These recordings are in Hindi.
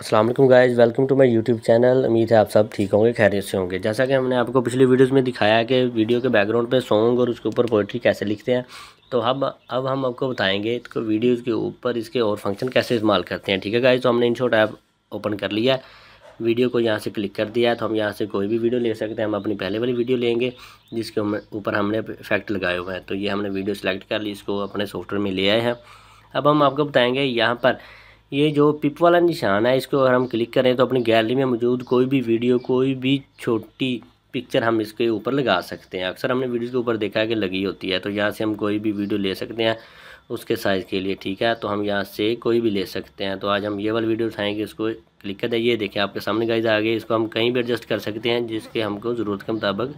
Aslam guys welcome to my YouTube channel उम्मीद है आप सब ठीक होंगे खैरियत से होंगे जैसा कि हमने आपको पिछली वीडियोस में दिखाया कि वीडियो के बैकग्राउंड पे सॉन्ग और उसके ऊपर पोइट्री कैसे लिखते हैं तो हम अब हम आपको बताएंगे तो वीडियोज़ के ऊपर इसके और फंक्शन कैसे इस्तेमाल करते हैं ठीक है गाइज़ तो हमने इन शॉर्ट ऐप ओपन कर लिया है वीडियो को यहाँ से क्लिक कर दिया है तो हम यहाँ से कोई भी वीडियो ले सकते हैं हम अपनी पहले वाली वीडियो लेंगे जिसके ऊपर हमने इफेक्ट लगाए हुए हैं तो ये हमने वीडियो सेलेक्ट कर ली इसको अपने सॉफ्टवेयर में ले आए हैं अब हम आपको बताएँगे यहाँ पर ये जो पिप वाला निशान है इसको अगर हम क्लिक करें तो अपनी गैलरी में मौजूद कोई भी वीडियो कोई भी छोटी पिक्चर हम इसके ऊपर लगा सकते हैं अक्सर हमने वीडियो के ऊपर देखा है कि लगी होती है तो यहाँ से हम कोई भी वीडियो ले सकते हैं उसके साइज़ के लिए ठीक है तो हम यहाँ से कोई भी ले सकते हैं तो आज हम ये वाली वीडियो उठाएँगे इसको क्लिक कर दें ये देखें आपके सामने गाइज आ गए इसको हम कहीं भी एडजस्ट कर सकते हैं जिसके हमको ज़रूरत के मुताबिक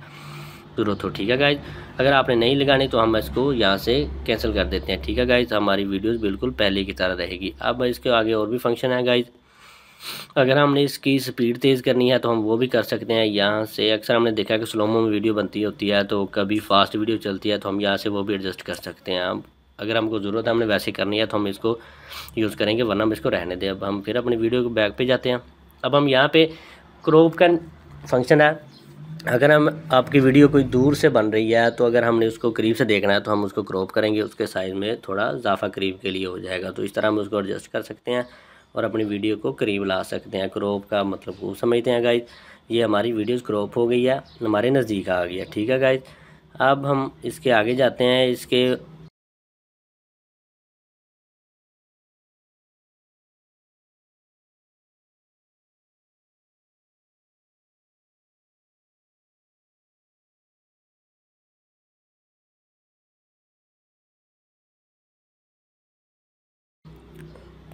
ज़रूरत हो तो ठीक है गाइज अगर आपने नहीं लगानी तो हम इसको यहाँ से कैंसिल कर देते हैं ठीक है गाइज हमारी वीडियोस बिल्कुल पहले की तरह रहेगी अब इसके आगे और भी फंक्शन है गाइज अगर हमने इसकी स्पीड तेज़ करनी है तो हम वो भी कर सकते हैं यहाँ से अक्सर हमने देखा कि स्लोमो में वीडियो बनती होती है तो कभी फास्ट वीडियो चलती है तो हम यहाँ से वो भी एडजस्ट कर सकते हैं अब अगर हमको ज़रूरत है हमने वैसे करनी है तो हम इसको यूज़ करेंगे वरना हम इसको रहने दें अब हम फिर अपनी वीडियो के बैक पे जाते हैं अब हम यहाँ पे क्रोप का फंक्शन है अगर हम आपकी वीडियो कोई दूर से बन रही है तो अगर हमने उसको करीब से देखना है तो हम उसको क्रॉप करेंगे उसके साइज़ में थोड़ा इजाफा करीब के लिए हो जाएगा तो इस तरह हम उसको एडजस्ट कर सकते हैं और अपनी वीडियो को करीब ला सकते हैं क्रॉप का मतलब वो समझते हैं गाइज ये हमारी वीडियोज़ क्रॉप हो गई है हमारे नज़दीक आ गया ठीक है गाइज अब हम इसके आगे जाते हैं इसके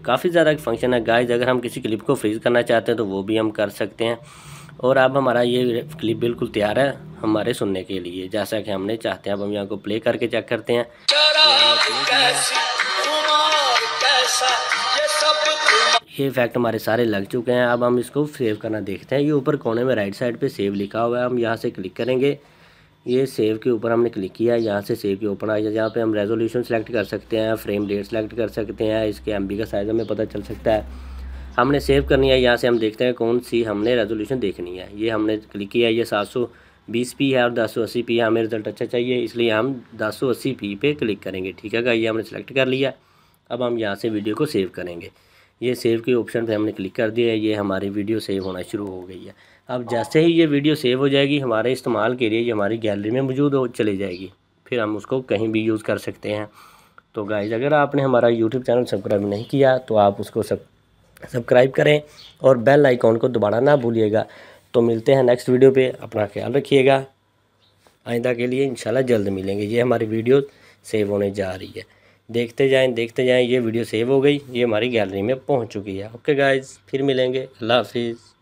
काफ़ी ज़्यादा फंक्शन है गाइज अगर हम किसी क्लिप को फ्रीज करना चाहते हैं तो वो भी हम कर सकते हैं और अब हमारा ये क्लिप बिल्कुल तैयार है हमारे सुनने के लिए जैसा कि हमने चाहते हैं अब हम यहाँ को प्ले करके चेक करते हैं ये इफेक्ट हमारे सारे लग चुके हैं अब हम इसको सेव करना देखते हैं ये ऊपर कोने में राइट साइड पे सेव लिखा हुआ है हम यहाँ से क्लिक करेंगे ये सेव के ऊपर हमने क्लिक किया यहाँ से सेव के ऊपर आया जहाँ पे हम रेजोल्यूशन सेलेक्ट कर सकते हैं फ्रेम डेट सेलेक्ट कर सकते हैं इसके एम का साइज़ हमें पता चल सकता है हमने सेव करनी है यहाँ से हम देखते हैं कौन सी हमने रेजोल्यूशन देखनी है ये हमने क्लिक किया ये सात सौ बीस पी है और दस सौ अस्सी पी है हमें रिज़ल्ट अच्छा चाहिए इसलिए हम दस सौ अस्सी पी पे क्लिक करेंगे ठीक है तो ये हमने सेलेक्ट कर लिया अब हम यहाँ से वीडियो को सेव करेंगे ये सेव के ऑप्शन पे हमने क्लिक कर दिया है ये हमारी वीडियो सेव होना शुरू हो गई है अब जैसे ही ये वीडियो सेव हो जाएगी हमारे इस्तेमाल के लिए ये हमारी गैलरी में मौजूद हो चली जाएगी फिर हम उसको कहीं भी यूज़ कर सकते हैं तो गाइज अगर आपने हमारा यूट्यूब चैनल सब्सक्राइब नहीं किया तो आप उसको सब सब्सक्राइब करें और बेल आइकॉन को दोबारा ना भूलिएगा तो मिलते हैं नेक्स्ट वीडियो पे अपना ख्याल रखिएगा आइंदा के लिए इंशाल्लाह जल्द मिलेंगे ये हमारी वीडियो सेव होने जा रही है देखते जाएं देखते जाएं ये वीडियो सेव हो गई ये हमारी गैलरी में पहुंच चुकी है ओके गाइज फिर मिलेंगे अल्लाह हाफिज़